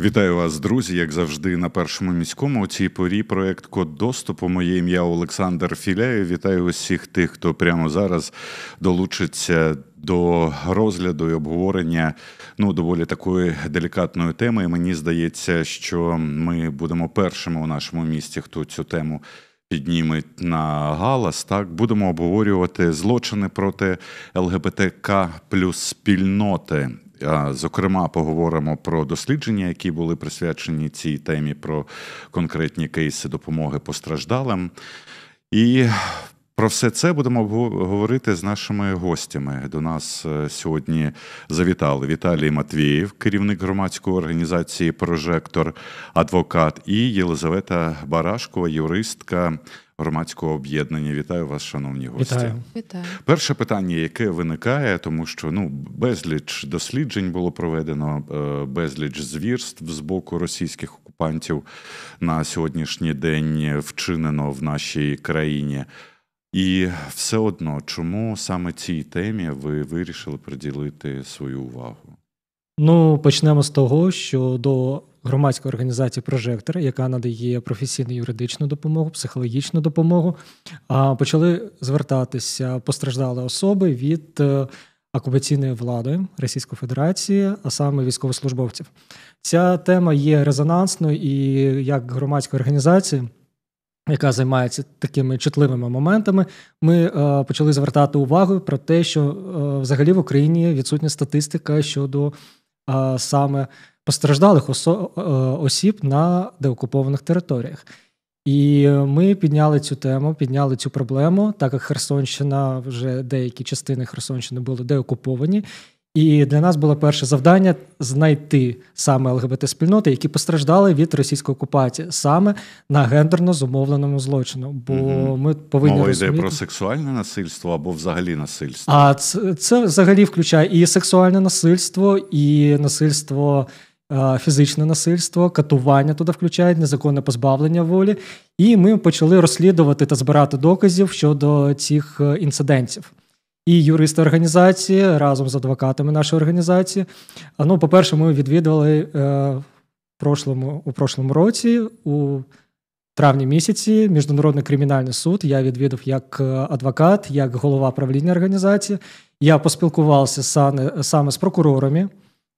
Вітаю вас, друзі, як завжди, на першому міському. У цій порі проект Код доступу. Моє ім'я Олександр Філяєв. Вітаю усіх тих, хто прямо зараз долучиться до розгляду і обговорення ну доволі такої делікатної теми. І Мені здається, що ми будемо першими у нашому місті, хто цю тему. підніметь на галас, так будемо обговорювати злочини проти ЛГБТК плюс спільноти. Зокрема, поговоримо про дослідження, які були присвячені цій темі, про конкретні кейси допомоги постраждалим. І про все це будемо говорити з нашими гостями. До нас е, сьогодні завітали Віталій Матвієв, керівник громадської організації Прожектор, адвокат і Єлизавета Барашкова, юристка, громадського об'єднання. Вітаю вас, шановні гості. Вітаю. Вітаю. Перше питання, яке виникає, тому що ну безліч досліджень було проведено, е, безліч звірств з боку російських окупантів на сьогоднішній день вчинено в нашій країні. І все одно, чому саме цій темі ви вирішили приділити свою увагу? Ну почнемо з того, що до громадська організація Прожектор, яка надає професійну юридичну допомогу, психологічну допомогу, почали звертатися постраждали особи від е, окупаційної влади Російської Федерації, а саме військовослужбовців. Ця тема є резонансною і як громадська організація. Яка займається такими чутливими моментами, ми е, почали звертати увагу про те, що е, взагалі в Україні відсутня статистика щодо е, саме постраждалих осо е, осіб на деокупованих територіях. І ми підняли цю тему, підняли цю проблему, так як Херсонщина вже деякі частини Херсонщини були деокуповані. І для нас було перше завдання знайти саме ЛГБТ-спільноти, які постраждали від російської окупації, саме на гендерно зумовленому злочину. Бо угу. ми повинні Мова розуміти... йде про сексуальне насильство або взагалі насильство. А це, це взагалі включає і сексуальне насильство, і насильство. Е, фізичне насильство, катування туди включають, незаконне позбавлення волі. І ми почали розслідувати та збирати доказів щодо цих е, інцидентів. І юристи організації разом з адвокатами нашої організації. Ну, по-перше, ми відвідували е, в прошлому, у прошлому році, у травні місяці, міжнародний кримінальний суд. Я відвідав як адвокат, як голова правління організації. Я поспілкувався саме, саме з прокурорами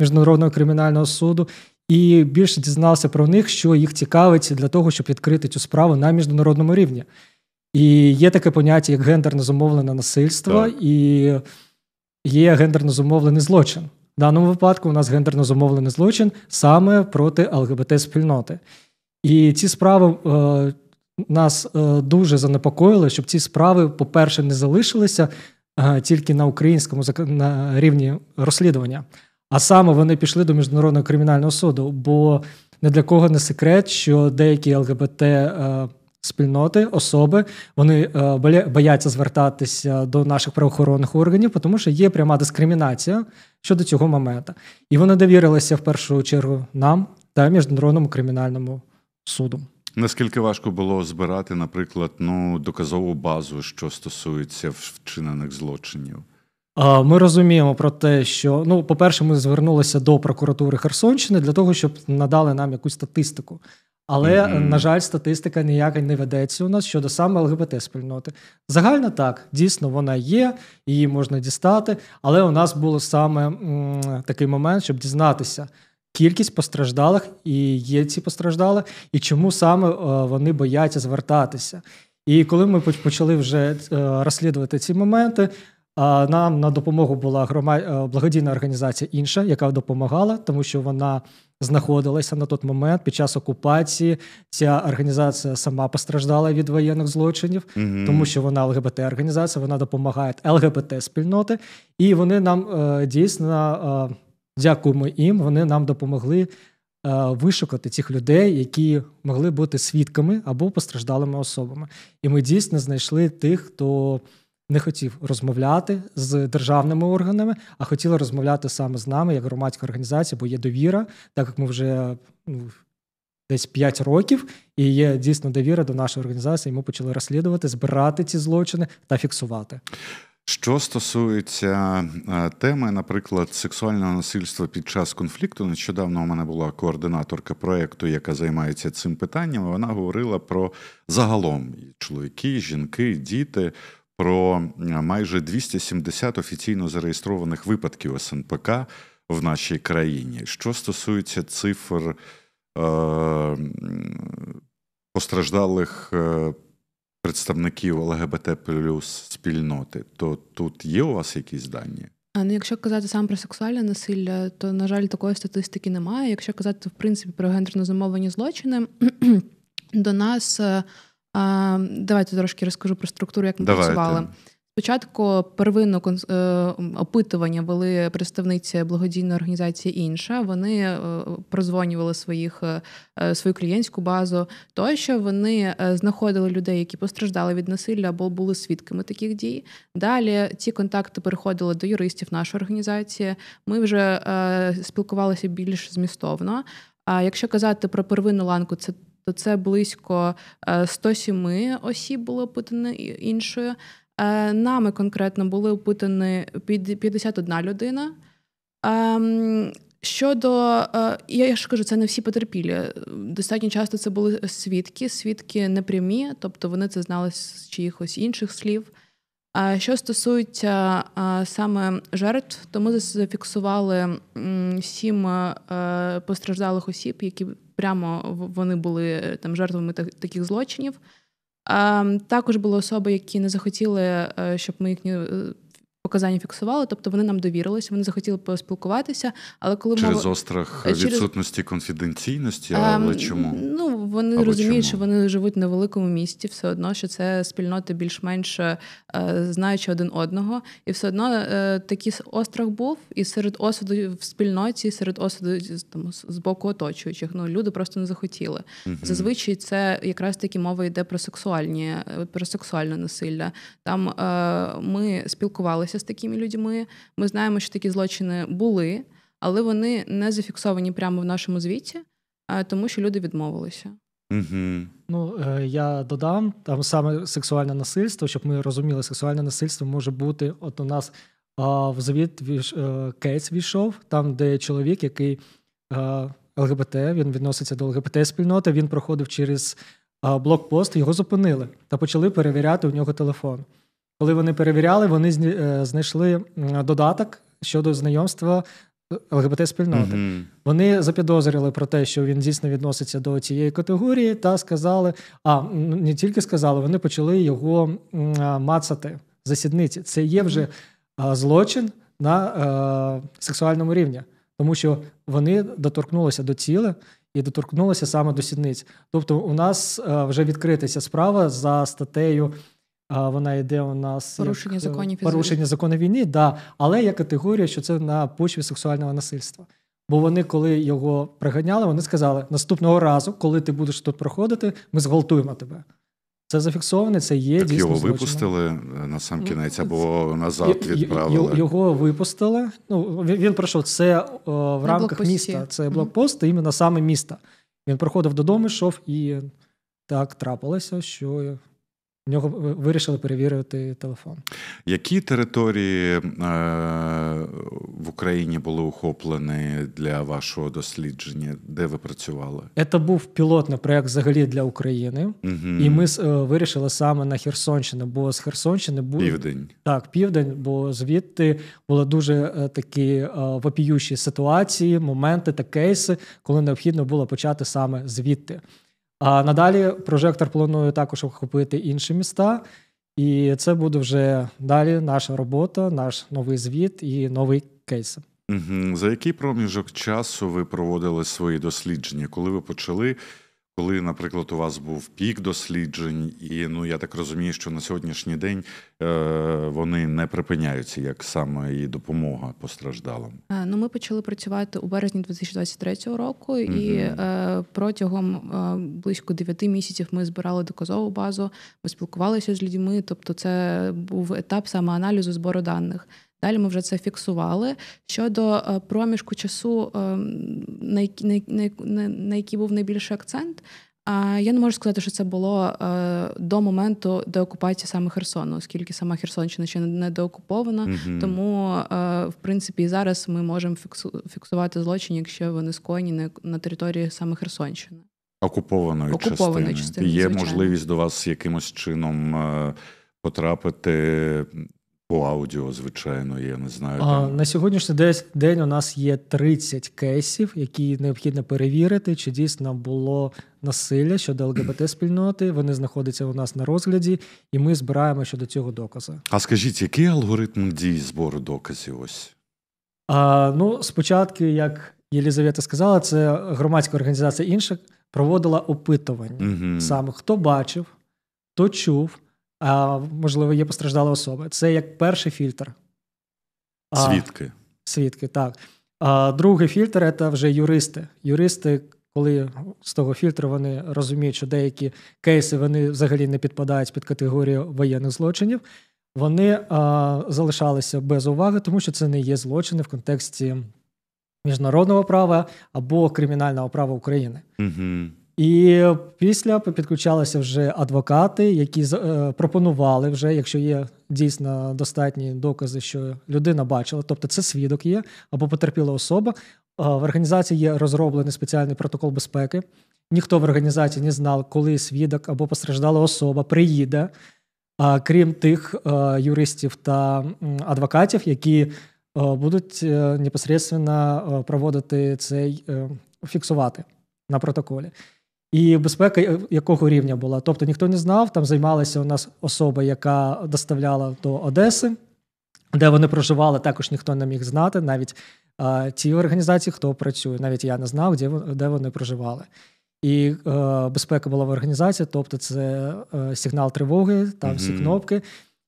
міжнародного кримінального суду. І більше дізнався про них, що їх цікавить для того, щоб відкрити цю справу на міжнародному рівні. І є таке поняття, як гендерно зумовлене насильство, так. і є гендерно зумовлений злочин. В даному випадку у нас гендерно зумовлений злочин саме проти ЛГБТ-спільноти. І ці справи е, нас е, дуже занепокоїли, щоб ці справи, по-перше, не залишилися е, тільки на українському на рівні розслідування. А саме вони пішли до міжнародного кримінального суду, бо не для кого не секрет, що деякі ЛГБТ е, спільноти, особи вони е, бояться звертатися до наших правоохоронних органів, тому що є пряма дискримінація щодо цього моменту. І вони довірилися в першу чергу нам та міжнародному кримінальному суду. Наскільки важко було збирати, наприклад, ну доказову базу, що стосується вчинених злочинів? Ми розуміємо про те, що ну, по-перше, ми звернулися до прокуратури Херсонщини для того, щоб надали нам якусь статистику. Але, mm-hmm. на жаль, статистика ніяка не ведеться у нас щодо саме ЛГБТ-спільноти. Загально так, дійсно, вона є, її можна дістати. Але у нас було саме м, такий момент, щоб дізнатися кількість постраждалих і є ці постраждали, і чому саме е, вони бояться звертатися. І коли ми почали вже е, розслідувати ці моменти, нам на допомогу була громад... Е, благодійна організація інша, яка допомагала, тому що вона знаходилася на той момент під час окупації. Ця організація сама постраждала від воєнних злочинів, mm тому що вона ЛГБТ-організація, вона допомагає ЛГБТ-спільноти, і вони нам е, дійсно е, дякуємо їм. Вони нам допомогли вишукати цих людей, які могли бути свідками або постраждалими особами. І ми дійсно знайшли тих, хто не хотів розмовляти з державними органами, а хотіла розмовляти саме з нами, як громадська організація, бо є довіра, так як ми вже ну, десь 5 років, і є дійсно довіра до нашої організації. І Ми почали розслідувати, збирати ці злочини та фіксувати. Що стосується е, теми, наприклад, сексуального насильства під час конфлікту, нещодавно у мене була координаторка проекту, яка займається цим питанням. Вона говорила про загалом чоловіки, жінки, діти про майже 270 офіційно зареєстрованих випадків СНПК в нашій країні. Що стосується цифр е, постраждалих е, представників ЛГБТ плюс спільноти, то тут є у вас якісь дані? А ну, якщо казати саме про сексуальне насилля, то на жаль, такої статистики немає. Якщо казати в принципі про гендерно замовлені злочини, до нас е, Давайте трошки розкажу про структуру, як ми давайте. працювали. Спочатку первинно е, опитування вели представниці благодійної організації інша. Вони е, прозвонювали своїх е, свою клієнтську базу, тощо вони знаходили людей, які постраждали від насилля або були свідками таких дій. Далі ці контакти переходили до юристів нашої організації. Ми вже спілкувалися більш змістовно. А якщо казати про первинну ланку, це то це близько 107 е, осіб було опитано іншою. Е, нами конкретно були опитані 51 людина. Ем, щодо, е, я ж кажу, це не всі потерпілі. Достатньо часто це були свідки, свідки непрямі, тобто вони це знали з чиїхось інших слів. А що стосується саме жертв, то ми зафіксували сім постраждалих осіб, які прямо вони були е, там жертвами таких злочинів. Також були особи, які не захотіли, е, щоб ми їхні е, показання фіксували, тобто вони нам довірилися, вони захотіли поспілкуватися. Але коли через мова... острах е, через... відсутності конфіденційності, але ем, чому ну вони але розуміють, чому? що вони живуть на великому місті, все одно що це спільноти більш-менш е, знаючи один одного, і все одно е, такий острах був і серед осуду в спільноті, і серед осуду там з боку оточуючих. Ну люди просто не захотіли. Угу. Зазвичай це якраз таки мова йде про сексуальні е, про сексуальне насилля. Там е, ми спілкувалися стикалися з такими людьми. Ми знаємо, що такі злочини були, але вони не зафіксовані прямо в нашому звіті, тому що люди відмовилися. Ну е, я додам там саме сексуальне насильство, щоб ми розуміли, сексуальне насильство може бути от у нас в звіт е, кейс війшов, там де чоловік, який е, ЛГБТ, він відноситься до ЛГБТ-спільноти. Він проходив через блокпост, його зупинили та почали перевіряти у нього телефон коли вони перевіряли, вони е, знайшли додаток щодо знайомства ЛГБТ-спільноти. mm Вони запідозрили про те, що він дійсно відноситься до цієї категорії, та сказали, а не тільки сказали, вони почали його е, мацати за сідниці. Це є вже злочин на е, сексуальному рівні, тому що вони доторкнулися до тіла. І доторкнулися саме до сідниць. Тобто, у нас а, е, вже відкритася справа за статтею а вона йде у нас порушення як, е, законів порушення законів війни, да, але є категорія, що це на почві сексуального насильства. Бо вони, коли його приганяли, вони сказали: наступного разу, коли ти будеш тут проходити, ми зґвалтуємо тебе. Це зафіксоване, це є так дійсно. Його злочином. випустили е, на сам кінець або ну, назад відправили. Його випустили. Ну він пройшов це о, е, в на рамках блокпості. міста. Це блокпост, mm-hmm. іменно саме міста. Він проходив додому, йшов і так трапилося, що в нього вирішили перевірити телефон. Які території е, в Україні були охоплені для вашого дослідження, де ви працювали? Це був пілотний проект взагалі для України, угу. і ми е, вирішили саме на Херсонщину, бо з Херсонщини був південь. Так, південь, бо звідти були дуже е, такі е, вопіючі ситуації, моменти та кейси, коли необхідно було почати саме звідти. А надалі прожектор планує також охопити інші міста, і це буде вже далі наша робота, наш новий звіт і новий кейс. За який проміжок часу ви проводили свої дослідження, коли ви почали? коли, наприклад, у вас був пік досліджень, і ну я так розумію, що на сьогоднішній день е, вони не припиняються, як саме і допомога постраждалим. Е, ну, ми почали працювати у березні 2023 року, угу. і е, протягом близько 9 місяців ми збирали доказову базу, ми спілкувалися з людьми. Тобто, це був етап саме аналізу збору даних. Далі ми вже це фіксували. Щодо е, проміжку часу, е, на який, на, на, на який був найбільший акцент. Е, я не можу сказати, що це було до моменту деокупації саме Херсону, оскільки сама Херсонщина ще не деокупована. mm Тому, в принципі, і зараз ми можемо фіксувати злочин, якщо вони скоєні на території саме Херсонщини. Окупованої, Окупованої частини. частини є звичайно. можливість до вас якимось чином потрапити по аудіо, звичайно, є, не знаю. А, На сьогоднішній день у нас є 30 кейсів, які необхідно перевірити, чи дійсно було насилля щодо ЛГБТ-спільноти. Вони знаходяться у нас на розгляді, і ми збираємо щодо цього докази. А скажіть, який алгоритм дій збору доказів? Ось? А, Ну, спочатку, як Єлізавета сказала, це громадська організація інших проводила опитування угу. саме хто бачив, хто чув можливо, є постраждала особа. Це як перший фільтр. Свідки. Свідки, так. А Другий фільтр це вже юристи. Юристи, коли з того фільтру вони розуміють, що деякі кейси вони взагалі не підпадають під категорію воєнних злочинів, вони а, залишалися без уваги, тому що це не є злочини в контексті міжнародного права або кримінального права України. Угу. І після підключалися вже адвокати, які е, пропонували вже, якщо є дійсно достатні докази, що людина бачила, тобто це свідок є або потерпіла особа. Е, в організації є розроблений спеціальний протокол безпеки. Ніхто в організації не знав, коли свідок або постраждала особа приїде, крім тих е, юристів та адвокатів, які будуть непосредственно проводити цей фіксувати на протоколі. І безпека якого рівня була? Тобто ніхто не знав, там займалася у нас особа, яка доставляла до Одеси, де вони проживали, також ніхто не міг знати, навіть а, ті організації, хто працює. Навіть я не знав, де де вони проживали. І е, безпека була в організації, тобто це е, сигнал тривоги, там mm-hmm. всі кнопки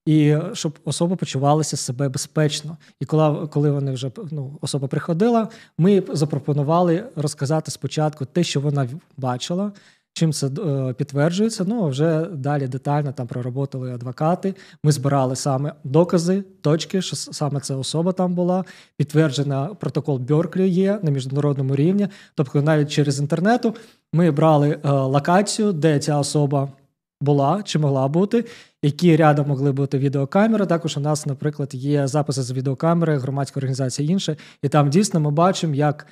і щоб особа почувалася себе безпечно. І коли коли вони вже ну, особа приходила, ми запропонували розказати спочатку те, що вона бачила. Чим це е, підтверджується? Ну а вже далі детально там проработали адвокати. Ми збирали саме докази, точки, що саме ця особа там була. Підтверджена протокол Бьорклі є на міжнародному рівні. Тобто, навіть через інтернету ми брали е, локацію, де ця особа була чи могла бути, які рядом могли бути відеокамери. Також у нас, наприклад, є записи з відеокамери, громадської організації інше. І там дійсно ми бачимо, як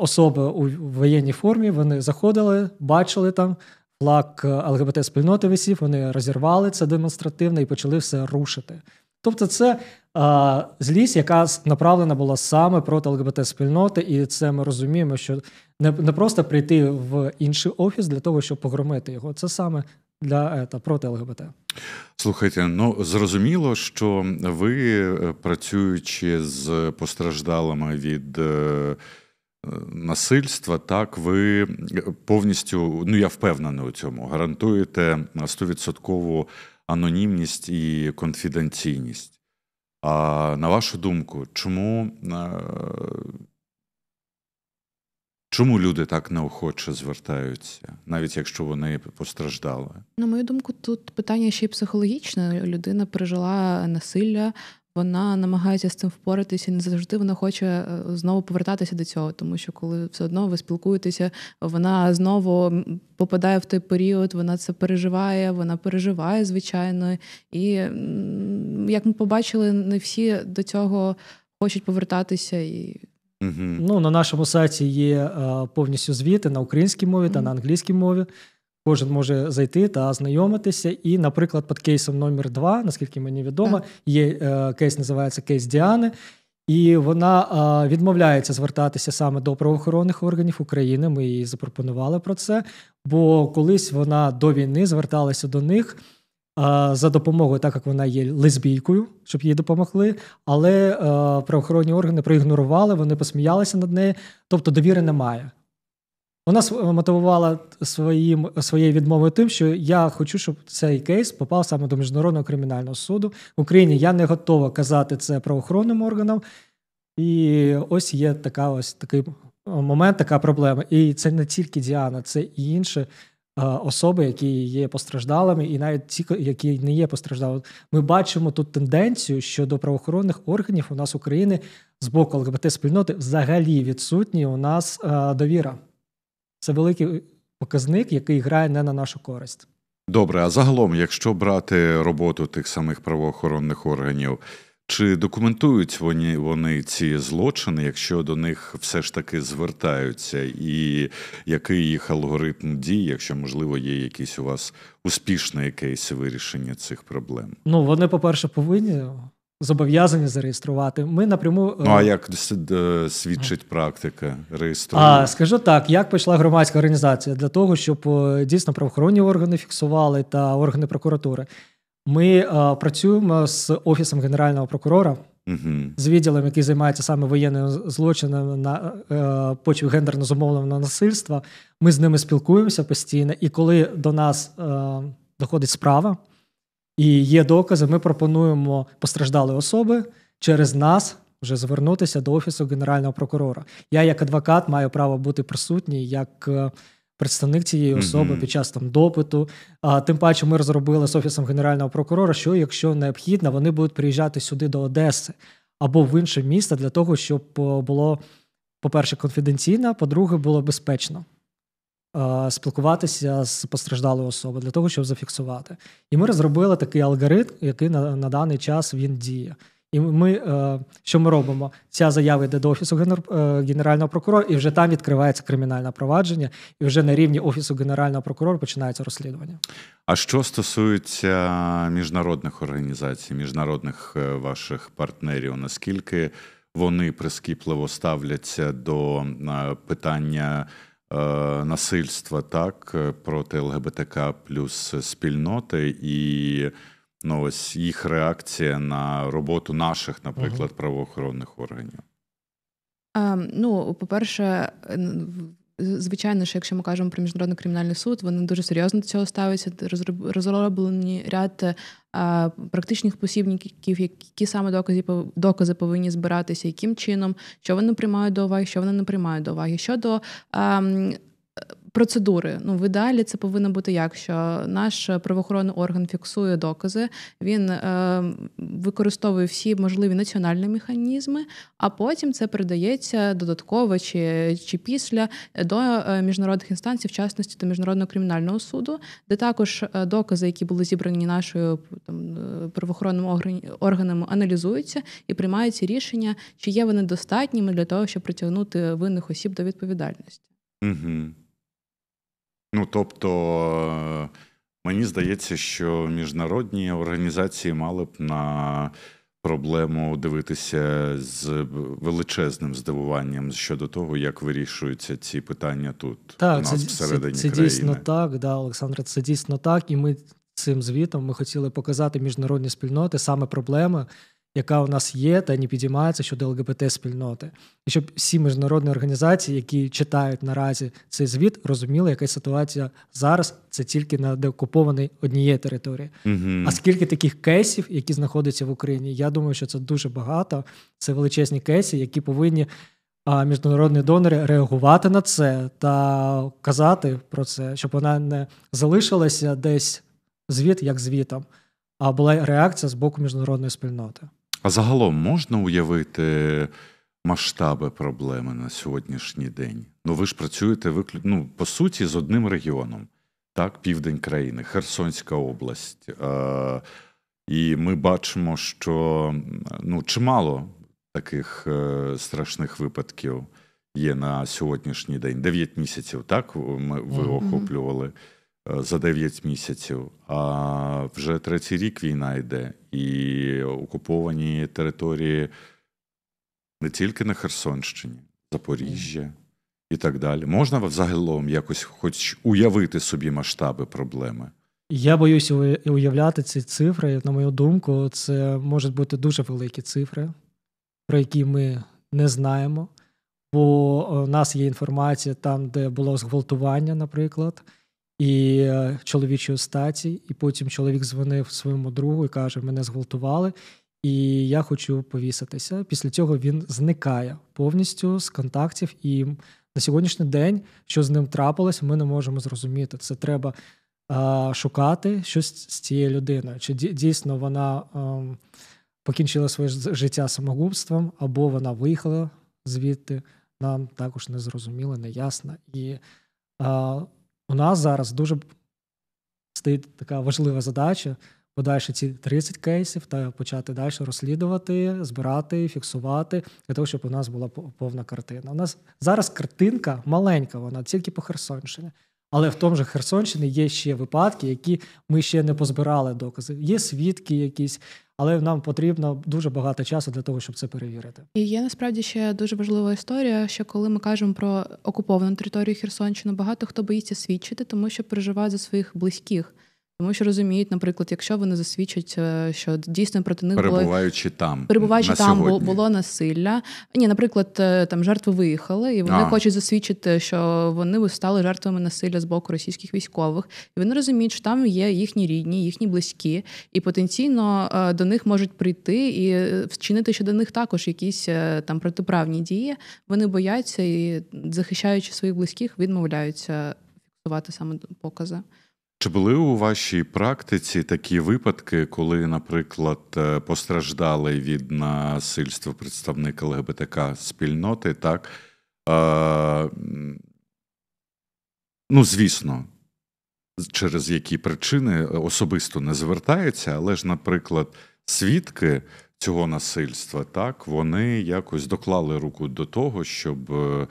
особи у воєнній формі вони заходили, бачили там флаг ЛГБТ-спільноти висів, вони розірвали це демонстративно і почали все рушити. Тобто, це а, злість, яка направлена була саме проти ЛГБТ-спільноти, і це ми розуміємо, що не не просто прийти в інший офіс для того, щоб погромити його. Це саме для е, та проти ЛГБТ. Слухайте, ну зрозуміло, що ви е, працюючи з постраждалими від е, е, насильства, так ви повністю, ну я впевнений у цьому, гарантуєте стовідсоткову анонімність і конфіденційність. А на вашу думку, чому Чому люди так неохоче звертаються, навіть якщо вони постраждали? На мою думку, тут питання ще й психологічне. Людина пережила насилля. Вона намагається з цим впоратися, і не завжди вона хоче е, знову повертатися до цього, тому що коли все одно ви спілкуєтеся, вона знову попадає в той період, вона це переживає, вона переживає, звичайно. І як ми побачили, не всі до цього хочуть повертатися і Угу. Ну, На нашому сайті є е, повністю звіти на українській мові та на англійській мові. Кожен може зайти та знайомитися. І, наприклад, під кейсом номер 2 наскільки мені відомо, є е, кейс, називається Кейс Діани. І вона а, е, відмовляється звертатися саме до правоохоронних органів України. Ми їй запропонували про це. Бо колись вона до війни зверталася до них за допомогою, так як вона є лесбійкою, щоб їй допомогли. Але е, правоохоронні органи проігнорували, вони посміялися над нею, тобто довіри немає. Вона мотивувала своїм своєю відмовою тим, що я хочу, щоб цей кейс попав саме до міжнародного кримінального суду в Україні. Я не готова казати це правоохоронним органам, і ось є така ось такий момент, така проблема. І це не тільки Діана, це і інше. Е, особи, які є постраждалими, і навіть ті, які не є постраждалими. Ми бачимо тут тенденцію, що до правоохоронних органів у нас України з боку ЛГБТ-спільноти взагалі відсутні у нас е, довіра. Це великий показник, який грає не на нашу користь. Добре, а загалом, якщо брати роботу тих самих правоохоронних органів. Чи документують вони вони ці злочини, якщо до них все ж таки звертаються, і який їх алгоритм дій, якщо можливо є якісь у вас успішне якесь вирішення цих проблем? Ну вони, по-перше, повинні зобов'язані зареєструвати. Ми напряму е, ну а як е, свідчить практика реєстрування? А скажу так, як пішла громадська організація для того, щоб е, дійсно правоохоронні органи фіксували та органи прокуратури. Ми а, е, працюємо з офісом генерального прокурора, uh з відділом, який займається саме воєнним злочином на е, почві гендерно зумовленого насильства. Ми з ними спілкуємося постійно, і коли до нас е, доходить справа і є докази, ми пропонуємо постраждали особи через нас. Вже звернутися до офісу генерального прокурора. Я, як адвокат, маю право бути присутній, як е, представник цієї особи mm-hmm. під час там допиту. А тим паче ми розробили з офісом генерального прокурора, що якщо необхідно, вони будуть приїжджати сюди до Одеси або в інше місто для того, щоб е, було, по-перше, конфіденційно, по-друге, було безпечно. Е, спілкуватися з постраждалою особою для того, щоб зафіксувати, і ми розробили такий алгоритм, який на, на даний час він діє. І ми е, що ми робимо? Ця заява йде до офісу е, генерального прокурора, і вже там відкривається кримінальне провадження, і вже на рівні офісу генерального прокурора починається розслідування. А що стосується міжнародних організацій, міжнародних е, ваших партнерів, наскільки вони прискіпливо ставляться до питання? Насильства так проти ЛГБТК плюс спільноти і ну ось їх реакція на роботу наших, наприклад, правоохоронних органів? А, ну, по-перше, Звичайно, що якщо ми кажемо про міжнародний кримінальний суд, вони дуже серйозно до цього ставляться. розроблені ряд а, е, практичних посібників, які саме докази докази повинні збиратися, яким чином, що вони приймають до уваги, що вони не приймають до уваги. Щодо а, ем, процедури. Ну, в ідеалі це повинно бути як що наш правоохоронний орган фіксує докази, він е, використовує всі можливі національні механізми, а потім це передається додатково чи чи після до е, міжнародних інстанцій, в частності до міжнародного кримінального суду, де також е, докази, які були зібрані нашою там е, правоохоронними органами, аналізуються і приймаються рішення, чи є вони достатніми для того, щоб притягнути винних осіб до відповідальності. Угу. Ну тобто, е, мені здається, що міжнародні організації мали б на проблему дивитися з величезним здивуванням щодо того, як вирішуються ці питання тут. Так, у нас це, всередині це, це країни. дійсно так, да, Олександра. Це дійсно так, і ми цим звітом ми хотіли показати міжнародні спільноти саме проблеми, яка у нас є та не підіймається щодо ЛГБТ-спільноти, і щоб всі міжнародні організації, які читають наразі цей звіт, розуміли, яка ситуація зараз це тільки на деокупованій однієї території. Mm-hmm. А скільки таких кейсів, які знаходяться в Україні, я думаю, що це дуже багато. Це величезні кейси, які повинні. А міжнародні донори реагувати на це та казати про це, щоб вона не залишилася десь звіт як звітом, а була реакція з боку міжнародної спільноти. А загалом можна уявити масштаби проблеми на сьогоднішній день? Ну ви ж працюєте виклю... ну, по суті з одним регіоном, так, південь країни, Херсонська область. Е- І ми бачимо, що ну, чимало таких е- страшних випадків є на сьогоднішній день. Дев'ять місяців, так, ми ви охоплювали. Е, за 9 місяців. А вже третій рік війна йде, і окуповані території не тільки на Херсонщині, Запоріжжя і так далі. Можна взагалом якось хоч уявити собі масштаби проблеми. Я боюся уявляти ці цифри. На мою думку, це можуть бути дуже великі цифри, про які ми не знаємо. Бо е, у нас є інформація там, де було зґвалтування, наприклад, і е, чоловічої статі. І потім чоловік дзвонив своєму другу і каже: Мене зґвалтували, і я хочу повіситися. Після цього він зникає повністю з контактів. І на сьогоднішній день, що з ним трапилось, ми не можемо зрозуміти. Це треба е, шукати щось з цією людиною. Чи дійсно вона е, покінчила своє життя самогубством, або вона виїхала звідти? Нам також не зрозуміло, не ясно. І е, у нас зараз дуже стоїть така важлива задача подальше ці 30 кейсів та почати далі розслідувати, збирати, фіксувати для того, щоб у нас була повна картина. У нас зараз картинка маленька, вона тільки по Херсонщині. Але в тому ж Херсонщині є ще випадки, які ми ще не позбирали докази. Є свідки якісь, але нам потрібно дуже багато часу для того, щоб це перевірити. І є насправді ще дуже важлива історія, що коли ми кажемо про окуповану територію Херсонщину, багато хто боїться свідчити, тому що переживає за своїх близьких. Тому що розуміють, наприклад, якщо вони засвідчать, е, що дійсно проти них перебуваючи було, там перебуваючи на там, сьогодні. було насилля. Ні, наприклад, е, там жертви виїхали, і вони а. хочуть засвідчити, що вони стали жертвами насилля з боку російських військових. І вони розуміють, що там є їхні рідні, їхні близькі, і потенційно е, до них можуть прийти і вчинити до них також якісь там протиправні дії. Вони бояться і захищаючи своїх близьких, відмовляються фіксувати саме покази. Чи були у вашій практиці такі випадки, коли, наприклад, е, постраждали від насильства представник ЛГБТК спільноти, так? Е, Ну, звісно, через які причини е, особисто не звертаються, але ж, наприклад, свідки цього насильства, так, вони якось доклали руку до того, щоб е,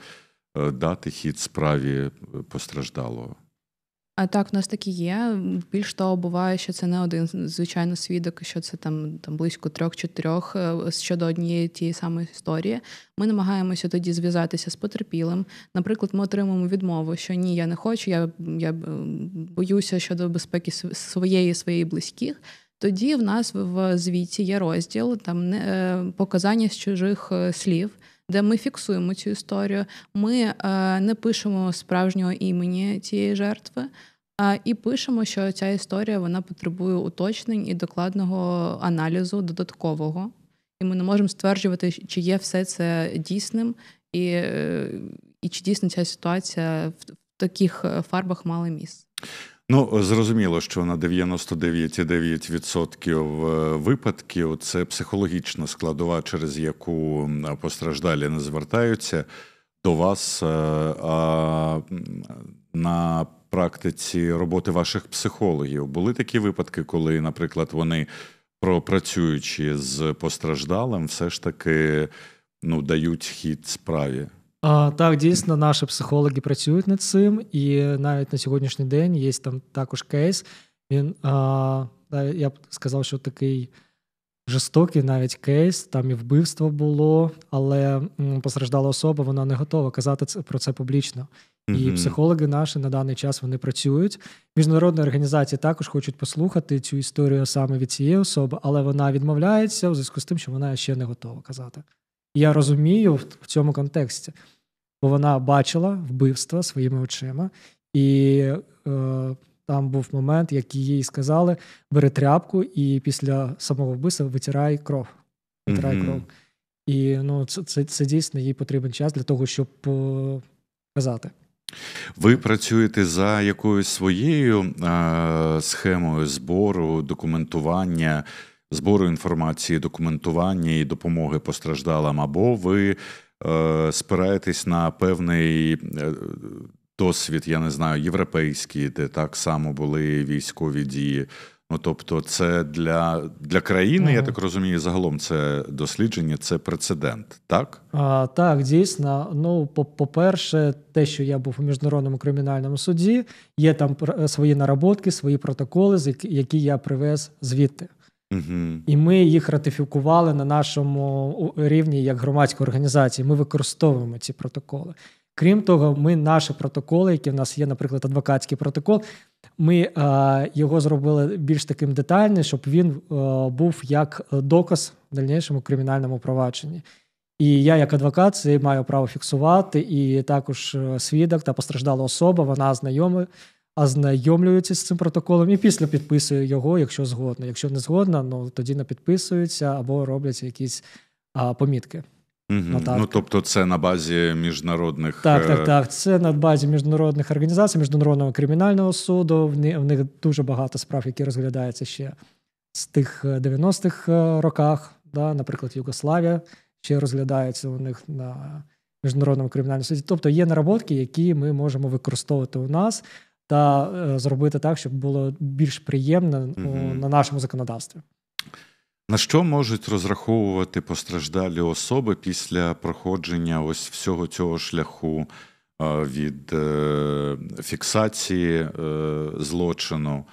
дати хід справі постраждалого. А так, в нас такі є. Більш того, буває, що це не один звичайно свідок, що це там там близько трьох-чотирьох е, щодо однієї тієї самої історії. Ми намагаємося тоді зв'язатися з потерпілим. Наприклад, ми отримуємо відмову, що ні, я не хочу, я я е, боюся щодо безпеки своєї, своєї близьких. Тоді в нас в звіті є розділ там не е, показання з чужих слів де ми фіксуємо цю історію. Ми е, не пишемо справжнього імені цієї жертви. І пишемо, що ця історія вона потребує уточнень і докладного аналізу додаткового, і ми не можемо стверджувати, чи є все це дійсним, і е, і чи дійсно ця ситуація в таких е, фарбах мала місце. Ну, зрозуміло, що на 99,9% е, випадків це психологічна складова, через яку постраждалі не звертаються до вас. Е, а на практиці роботи ваших психологів були такі випадки, коли, наприклад, вони пропрацюючи з постраждалим, все ж таки ну, дають хід справі. А, Так, дійсно, наші психологи працюють над цим, і навіть на сьогоднішній день є там також кейс. Він а, я б сказав, що такий жорстокий навіть кейс, там і вбивство було, але постраждала особа, вона не готова казати про це публічно. І mm-hmm. психологи наші на даний час вони працюють. Міжнародні організації також хочуть послухати цю історію саме від цієї особи, але вона відмовляється у зв'язку з тим, що вона ще не готова казати. Я розумію в цьому контексті, бо вона бачила вбивство своїми очима, і е, там був момент, який їй сказали: бери тряпку, і після самого вбивства витирай кров. Витирай mm-hmm. кров. І ну, це, це це, дійсно їй потрібен час для того, щоб е, казати. Ви працюєте за якоюсь своєю е, схемою збору, документування збору інформації, документування і допомоги постраждалам. або ви е, спираєтесь на певний. Е, досвід, я не знаю, європейський, де так само були військові дії. Ну тобто, це для для країни, mm -hmm. я так розумію, загалом це дослідження, це прецедент, так? А, Так, дійсно. Ну, по-перше, те, що я був у міжнародному кримінальному суді, є там свої наработки, свої протоколи, які я привез звідти. Угу. І ми їх ратифікували на нашому рівні як громадської організації. Ми використовуємо ці протоколи. Крім того, ми наші протоколи, які в нас є, наприклад, адвокатський протокол. Ми а, е, його зробили більш таким детальним, щоб він а, е, був як доказ в дальнішому кримінальному провадженні. І я, як адвокат, це маю право фіксувати, і також е, свідок та постраждала особа, вона знайома Ознайомлюються з цим протоколом і після підписує його, якщо згодна. Якщо не згодна, ну тоді не підписуються або роблять якісь а, помітки. Угу. Ну тобто, це на базі міжнародних так, так, е, так. Це на базі міжнародних організацій, міжнародного кримінального суду. В них, в них дуже багато справ, які розглядаються ще з тих 90-х е, е, роках. Да, наприклад, Югославія ще розглядається у них на міжнародному кримінальному суді. Тобто є наработки, які ми можемо використовувати у нас та е, зробити так, щоб було більш приємно угу. на нашому законодавстві. На що можуть розраховувати постраждалі особи після проходження ось всього цього шляху е, від е, фіксації злочину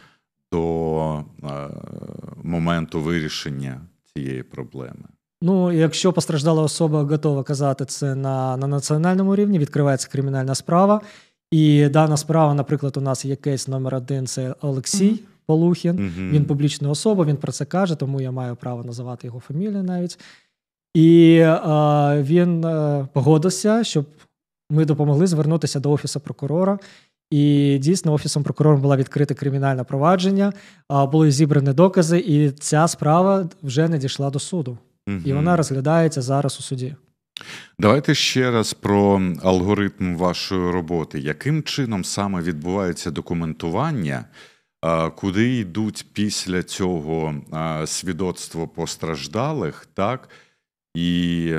до моменту вирішення цієї проблеми? Ну, якщо постраждала особа готова казати це на, на національному рівні, відкривається кримінальна справа. І дана справа, наприклад, у нас є кейс номер один це Олексій mm-hmm. Полухін. Mm-hmm. Він публічна особа, він про це каже, тому я маю право називати його фамілію навіть. І е, він е, погодився, щоб ми допомогли звернутися до офісу прокурора. І дійсно, офісом прокурора була відкрите кримінальне провадження, були зібрані докази, і ця справа вже не дійшла до суду. mm І вона розглядається зараз у суді. Давайте ще раз про алгоритм вашої роботи. Яким чином саме відбувається документування, куди йдуть після цього свідоцтво постраждалих, так? І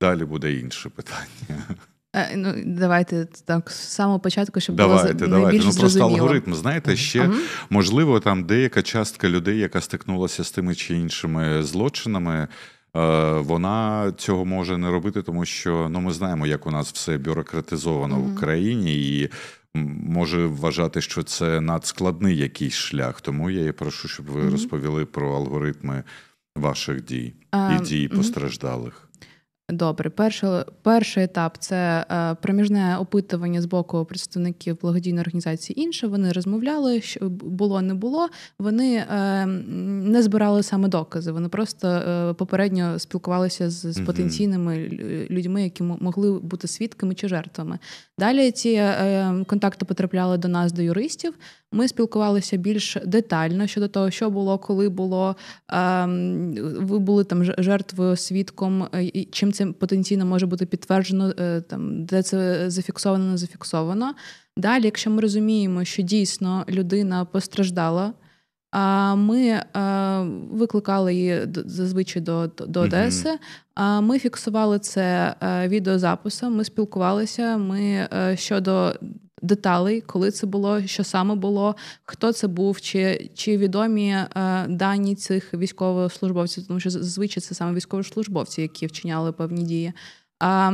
далі буде інше питання. Е, ну, Давайте так з самого початку, щоб давайте, було давайте. найбільш ну, зрозуміло. Просто алгоритм, знаєте, ще ага. можливо, там деяка частка людей, яка стикнулася з тими чи іншими злочинами. Е, вона цього може не робити, тому що ну ми знаємо, як у нас все бюрократизовано mm-hmm. в Україні, і може вважати, що це надскладний якийсь шлях. Тому я її прошу, щоб ви mm-hmm. розповіли про алгоритми ваших дій е, і дій постраждалих. Добре, перший перший етап це е, проміжне опитування з боку представників благодійної організації. Інше вони розмовляли, що було не було. Вони е, не збирали саме докази. Вони просто е, попередньо спілкувалися з, з потенційними людьми, які могли бути свідками чи жертвами. Далі ці контакти потрапляли до нас, до юристів. Ми спілкувалися більш детально щодо того, що було, коли було. Ем, ви були там жертвою, свідком, е, і чим це потенційно може бути підтверджено, е, там де це зафіксовано, не зафіксовано. Далі, якщо ми розуміємо, що дійсно людина постраждала. А ми е, викликали її зазвичай до до Одеси. А ми фіксували це відеозаписом. Ми спілкувалися. Ми щодо деталей, коли це було, що саме було, хто це був, чи чи відомі е, дані цих військовослужбовців, тому що зазвичай це саме військовослужбовці, які вчиняли певні дії. А,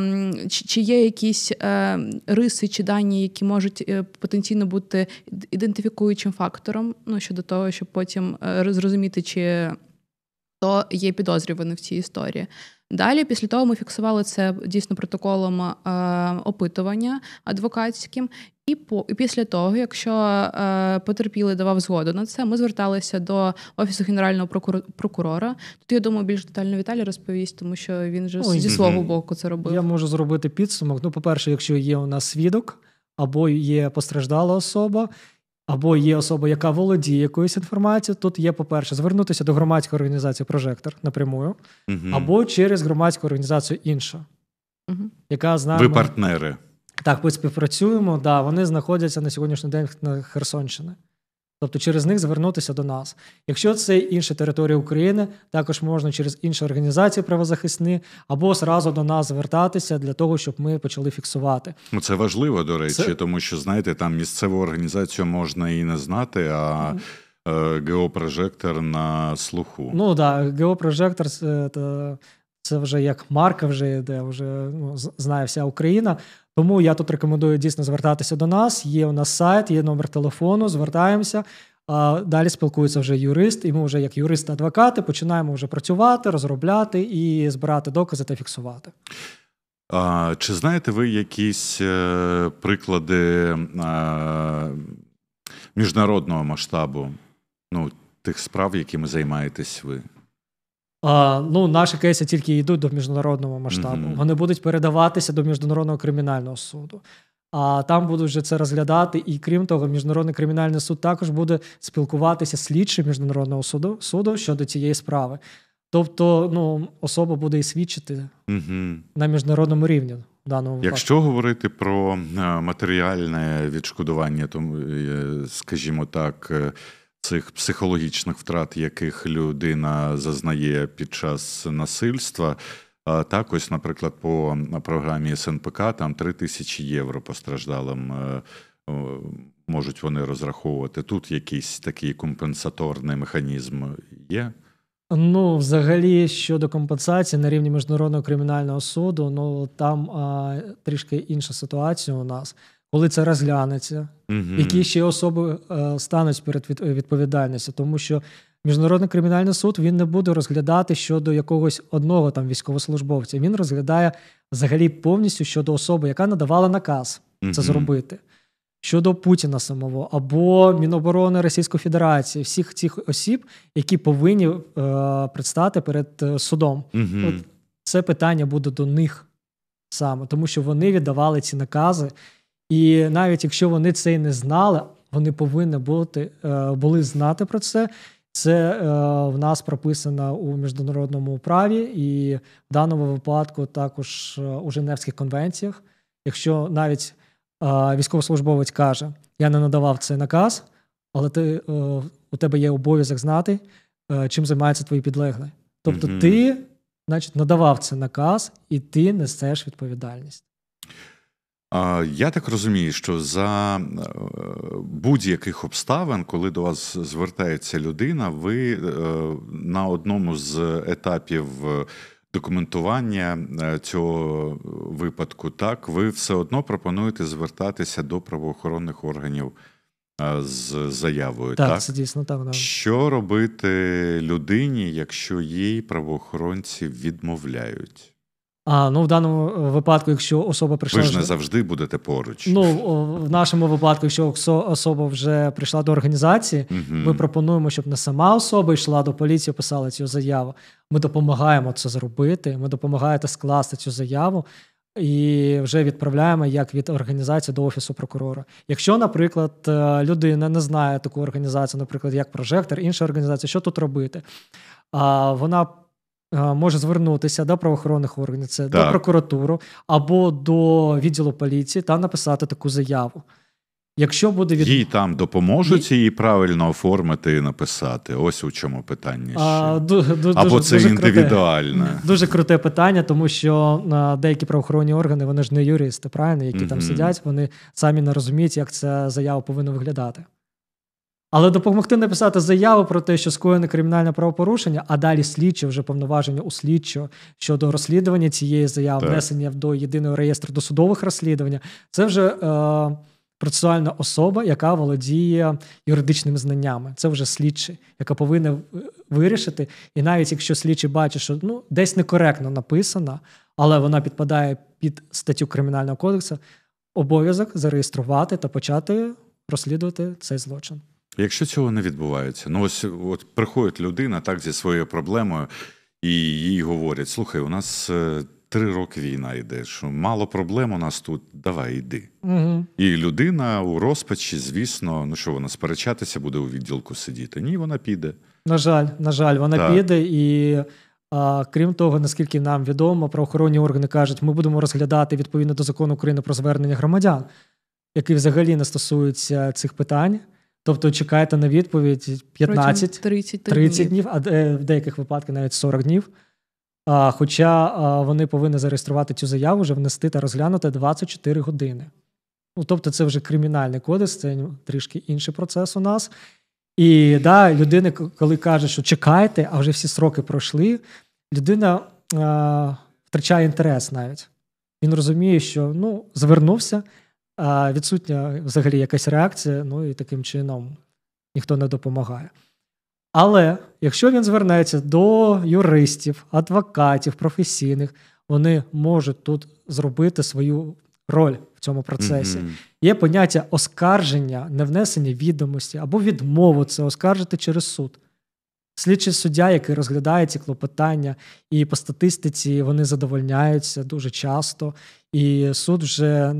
чи, чи є якісь е, риси чи дані, які можуть е, потенційно бути ідентифікуючим фактором, ну щодо того, щоб потім е, зрозуміти, чи хто є підозрюваний в цій історії? Далі, після того, ми фіксували це дійсно протоколом е, опитування адвокатським. І по і після того, якщо е, потерпілий давав згоду на це, ми зверталися до офісу генерального прокурора. прокурора. Тут я думаю, більш детально Віталій розповість, тому що він же Ой, зі свого боку це робив. Я можу зробити підсумок. Ну, по перше, якщо є у нас свідок або є постраждала особа або є особа, яка володіє якоюсь інформацією. Тут є, по-перше, звернутися до громадської організації Прожектор напрямую, угу. або через громадську організацію інша, угу. яка знає. Ви партнери. Так, ми співпрацюємо. Да, Вони знаходяться на сьогоднішній день на Херсонщині тобто через них звернутися до нас. Якщо це інша територія України, також можна через інші організації правозахисні або зразу до нас звертатися для того, щоб ми почали фіксувати. Ну, це важливо до речі, це... тому що знаєте, там місцеву організацію можна і не знати. а... Е, геопрожектор на слуху. Ну да, геопрожектор це це вже як марка, вже де вже ну, знає вся Україна. Тому я тут рекомендую дійсно звертатися до нас. Є у нас сайт, є номер телефону, звертаємося. А Далі спілкується вже юрист, і ми вже як юристи-адвокати починаємо вже працювати, розробляти і збирати докази та фіксувати. А, Чи знаєте ви якісь е, приклади е, міжнародного масштабу ну, тих справ, якими займаєтесь ви? А, Ну, наші кейси тільки йдуть до міжнародного масштабу. Mm-hmm. Вони будуть передаватися до міжнародного кримінального суду. А там будуть вже це розглядати. І крім того, міжнародний кримінальний суд також буде спілкуватися слідчим міжнародного суду суду щодо цієї справи. Тобто, ну особа буде і свідчити mm-hmm. на міжнародному рівні. даному випадку. Якщо говорити про е, матеріальне відшкодування, то е, скажімо так. Е, цих психологічних втрат, яких людина зазнає під час насильства. Так, ось, наприклад, по програмі СНПК там 3 тисячі євро постраждалим е, можуть вони розраховувати. Тут якийсь такий компенсаторний механізм є. Ну, взагалі, щодо компенсації на рівні міжнародного кримінального суду, ну там а, трішки інша ситуація у нас коли це розглянеться, mm які ще особи е, стануть перед відповідальністю, тому що міжнародний кримінальний суд він не буде розглядати щодо якогось одного там військовослужбовця. Він розглядає взагалі повністю щодо особи, яка надавала наказ mm це зробити. Щодо Путіна самого або Міноборони Російської Федерації, всіх цих осіб, які повинні е, предстати перед е, судом, mm От це питання буде до них саме, тому що вони віддавали ці накази, і навіть якщо вони це не знали, вони повинні бути е, були знати про це. Це е, в нас прописано у міжнародному праві, і в даному випадку також е, у Женевських конвенціях. Якщо навіть е, військовослужбовець каже, я не надавав цей наказ, але ти е, у тебе є обов'язок знати, е, чим займаються твої підлегли. Тобто, mm-hmm. ти, значить, надавав цей наказ, і ти несеш відповідальність. Я так розумію, що за е, будь-яких обставин, коли до вас звертається людина, ви е, на одному з етапів е, документування цього випадку, так ви все одно пропонуєте звертатися до правоохоронних органів з заявою. Так, так? це дійсно так. Да. Що робити людині, якщо їй правоохоронці відмовляють? А ну в даному е, випадку, якщо особа прийшла ви ж не вже... завжди будете поруч. Ну в нашому випадку, якщо особа вже прийшла до організації, uh ми пропонуємо, щоб не сама особа йшла до поліції, писала цю заяву. Ми допомагаємо це зробити. Ми допомагаєте скласти цю заяву і вже відправляємо як від організації до офісу прокурора. Якщо, наприклад, е, людина не знає таку організацію, наприклад, як прожектор, інша організація, що тут робити? А вона Е, може звернутися до правоохоронних органів, це до прокуратуру або до відділу поліції та написати таку заяву. Якщо буде від... Їй там допоможуть її правильно оформити і написати. Ось у чому питання. А, ду, ду, Або дуже, це дуже індивідуальне. Круте, дуже круте питання, тому що а, е, деякі правоохоронні органи, вони ж не юристи, правильно, які mm-hmm. там сидять, вони самі не розуміють, як ця заява повинна виглядати. Але допомогти написати заяву про те, що скоєне кримінальне правопорушення, а далі слідче вже повноваження у слідчого щодо розслідування цієї заяви, так. внесення до єдиного реєстру досудових розслідування, це вже е, процесуальна особа, яка володіє юридичними знаннями. Це вже слідчий, яка повинна вирішити. І навіть якщо слідчий бачить, що ну десь некоректно написано, але вона підпадає під статтю кримінального кодексу, обов'язок зареєструвати та почати розслідувати цей злочин. Якщо цього не відбувається, ну ось от приходить людина так зі своєю проблемою, і їй говорять: слухай, у нас е, три роки війна йде, що мало проблем у нас тут, давай йди. Угу. І людина у розпачі, звісно, ну що вона сперечатися буде у відділку сидіти. Ні, вона піде. На жаль, на жаль, вона так. піде і. А крім того, наскільки нам відомо, правоохоронні органи кажуть, ми будемо розглядати відповідно до закону України про звернення громадян, який взагалі не стосується цих питань. Тобто чекаєте на відповідь 15 30, 30 днів, а е, в деяких випадках навіть 40 днів. А, Хоча а, вони повинні зареєструвати цю заяву, вже внести та розглянути 24 години. Ну, Тобто, це вже кримінальний кодекс, це трішки інший процес у нас. І да, людина, коли каже, що чекайте, а вже всі сроки пройшли, людина а, втрачає інтерес навіть. Він розуміє, що ну, звернувся, відсутня взагалі якась реакція, ну і таким чином ніхто не допомагає. Але якщо він звернеться до юристів, адвокатів, професійних, вони можуть тут зробити свою роль в цьому процесі. Mm-hmm. Є поняття оскарження, невнесення відомості або відмову це оскаржити через суд. Слідчий суддя, який розглядає ці клопотання, і по статистиці вони задовольняються дуже часто, і суд вже е,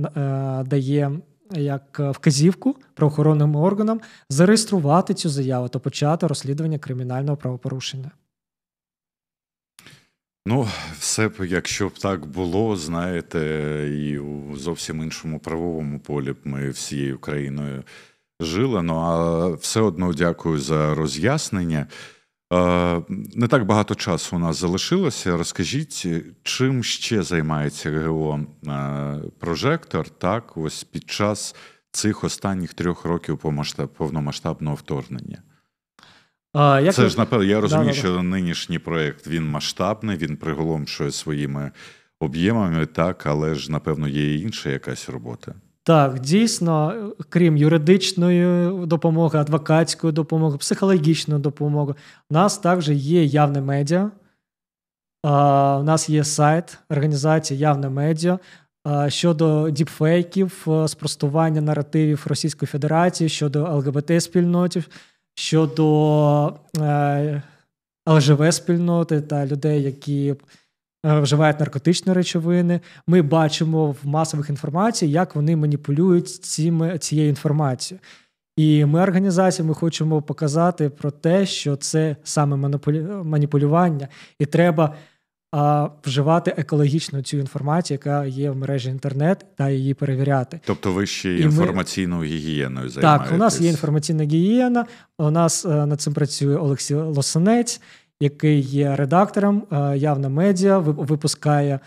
дає як вказівку правоохоронним органам зареєструвати цю заяву та почати розслідування кримінального правопорушення. Ну, все б, якщо б так було, знаєте, і у зовсім іншому правовому полі б ми всією країною жили. Ну а все одно дякую за роз'яснення. Е, не так багато часу у нас залишилося. Розкажіть, чим ще займається ГГО е, Прожектор так, ось під час цих останніх трьох років повномасштабного вторгнення? А, як Це ви... ж напевно, я розумію, да, що да. нинішній проект він масштабний, він приголомшує своїми об'ємами, так, але ж, напевно, є і інша якась робота. Так, дійсно, крім юридичної допомоги, адвокатської допомоги, психологічної допомоги, у нас також є явне медіа. у нас є сайт організації Явне медіа щодо діпфейків, е, спростування наративів Російської Федерації щодо ЛГБТ-спільнотів, щодо е, ЛЖВ-спільноти та людей, які Е, вживають наркотичні речовини. Ми бачимо в масових інформації, як вони маніпулюють цими, цією інформацією. І ми організація, ми хочемо показати про те, що це саме маніпулювання, і треба а, вживати екологічно цю інформацію, яка є в мережі інтернет, та її перевіряти. Тобто, ви ще і інформаційною ми... гігієною займаєтесь? Так, у нас є інформаційна гігієна. У нас а, е, над цим працює Олексій Лосинець який є редактором е, явно медіа, випускає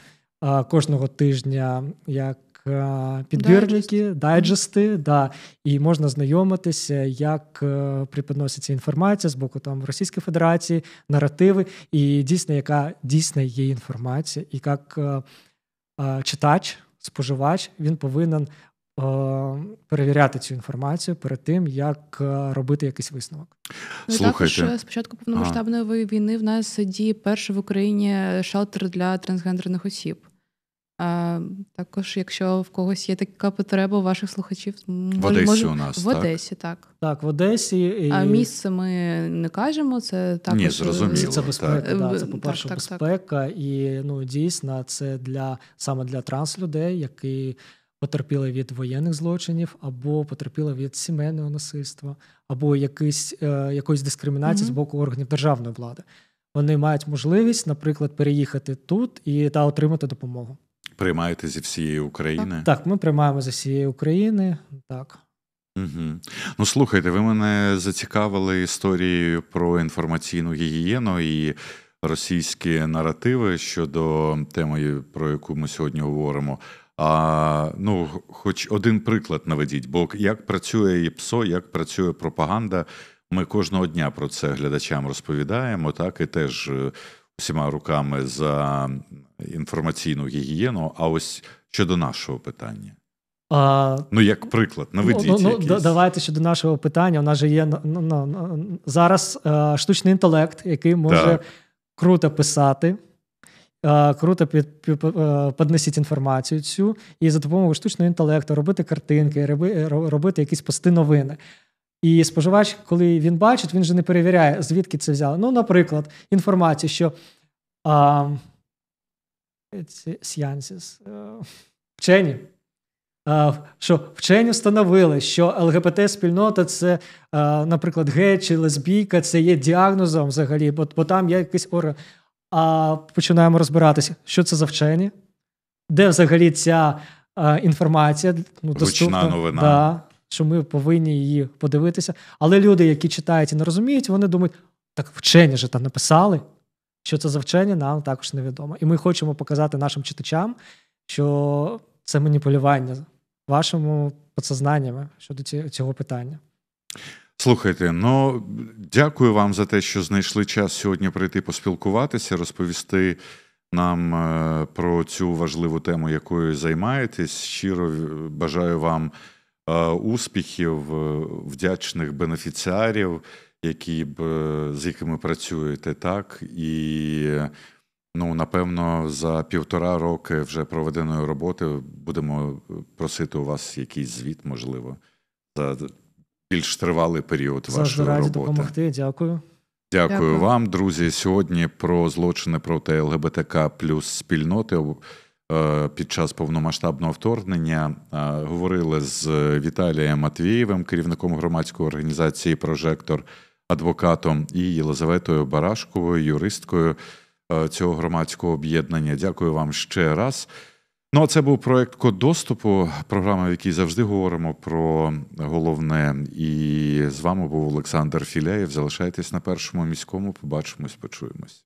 е, кожного тижня як е, підбірники, дайджести. Да, І можна знайомитися, як преподноситься інформація з боку там Російської Федерації, наративи, і дійсно, яка дійсно є інформація, і як читач, споживач він повинен Е, перевіряти цю інформацію перед тим, як е, робити якийсь висновок, ну, Слухайте. також е, спочатку повномасштабної війни в нас діє перший в Україні шелтер для трансгендерних осіб. А, Також, якщо в когось є така потреба у ваших слухачів, в Одесі може... у нас в Одесі, так Так, в Одесі і... а місце ми не кажемо. Це також Ні, зрозуміло. Це безпека. Так. Да, це по перше безпека, так. і ну дійсно це для саме для транслюдей, які потерпіли від воєнних злочинів, або потерпіли від сімейного насильства, або якийсь, е, якоїсь дискримінації mm-hmm. з боку органів державної влади. Вони мають можливість, наприклад, переїхати тут і та отримати допомогу. Приймаєте зі всієї України? Так, так ми приймаємо зі всієї України. Так. Угу. Ну, слухайте, ви мене зацікавили історією про інформаційну гігієну і російські наративи щодо теми, про яку ми сьогодні говоримо. А ну, хоч один приклад наведіть, бо як працює ЄПСО, як працює пропаганда. Ми кожного дня про це глядачам розповідаємо, так і теж е, усіма руками за інформаційну гігієну. А ось щодо нашого питання. А, Ну, як приклад, наведіть ну, ну, ну давайте щодо нашого питання. У нас же є ну, ну, ну, ну зараз е, штучний інтелект, який може так. круто писати. Е, круто під, під, е, підносити інформацію цю і за допомогою штучного інтелекту робити картинки, е, робити якісь пости новини. І споживач, коли він бачить, він же не перевіряє, звідки це взяли. Ну, наприклад, інформація, що сіансіс, вчені. Що вчені встановили, що ЛГБТ-спільнота це, наприклад, гей чи лесбійка, це є діагнозом взагалі, бо бо там є якийсь орган а починаємо розбиратися, що це за вчені, де взагалі ця а, е, інформація ну, доступна, Ручна новина. Да, що ми повинні її подивитися. Але люди, які читають і не розуміють, вони думають, так вчені же там написали, що це за вчені, нам також невідомо. І ми хочемо показати нашим читачам, що це маніпулювання вашими подсознаннями щодо цього питання. Слухайте, ну дякую вам за те, що знайшли час сьогодні прийти поспілкуватися, розповісти нам е, про цю важливу тему, якою займаєтесь. Щиро бажаю вам е, успіхів, е, вдячних бенефіціарів, які б з якими працюєте, так і ну напевно за півтора роки вже проведеної роботи будемо просити у вас якийсь звіт, можливо, за більш тривалий період Завжди вашої раді роботи. допомогти. Дякую. Дякую, Дякую вам, друзі. Сьогодні про злочини проти ЛГБТК плюс спільноти е, під час повномасштабного вторгнення е, говорили з Віталієм Матвієвим, керівником громадської організації Прожектор, адвокатом і Єлизаветою Барашковою, юристкою е, цього громадського об'єднання. Дякую вам ще раз. Ну, а це був проект код доступу, програма, в якій завжди говоримо про головне. І з вами був Олександр Філеєв. Залишайтесь на першому міському. Побачимось, почуємось.